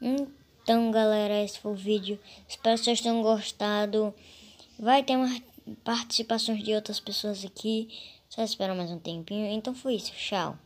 Então, galera, esse foi o vídeo. Espero que vocês tenham gostado. Vai ter mais participações de outras pessoas aqui. Só esperar mais um tempinho. Então foi isso. Tchau.